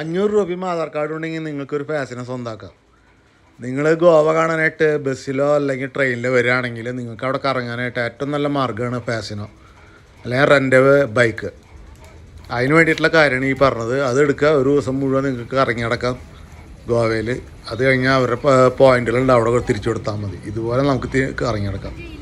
അഞ്ഞൂറ് രൂപയും ആധാർ കാർഡ് ഉണ്ടെങ്കിൽ നിങ്ങൾക്കൊരു ഫാസിനെ സ്വന്തമാക്കാം നിങ്ങൾ ഗോവ കാണാനായിട്ട് ബസ്സിലോ അല്ലെങ്കിൽ ട്രെയിനിലോ വരികയാണെങ്കിൽ നിങ്ങൾക്ക് അവിടെ കറങ്ങാനായിട്ട് ഏറ്റവും നല്ല മാർഗ്ഗമാണ് ഫാസിനോ അല്ലെങ്കിൽ റെൻ്റ് ബൈക്ക് അതിന് വേണ്ടിയിട്ടുള്ള കാര്യമാണ് ഈ പറഞ്ഞത് അത് എടുക്കുക ഒരു ദിവസം മുഴുവൻ നിങ്ങൾക്ക് കറങ്ങി നടക്കാം ഗോവയിൽ അത് കഴിഞ്ഞാൽ അവരുടെ പോയിന്റുകളുണ്ട് അവിടെ തിരിച്ചു കൊടുത്താൽ മതി ഇതുപോലെ നമുക്ക് കറങ്ങി നടക്കാം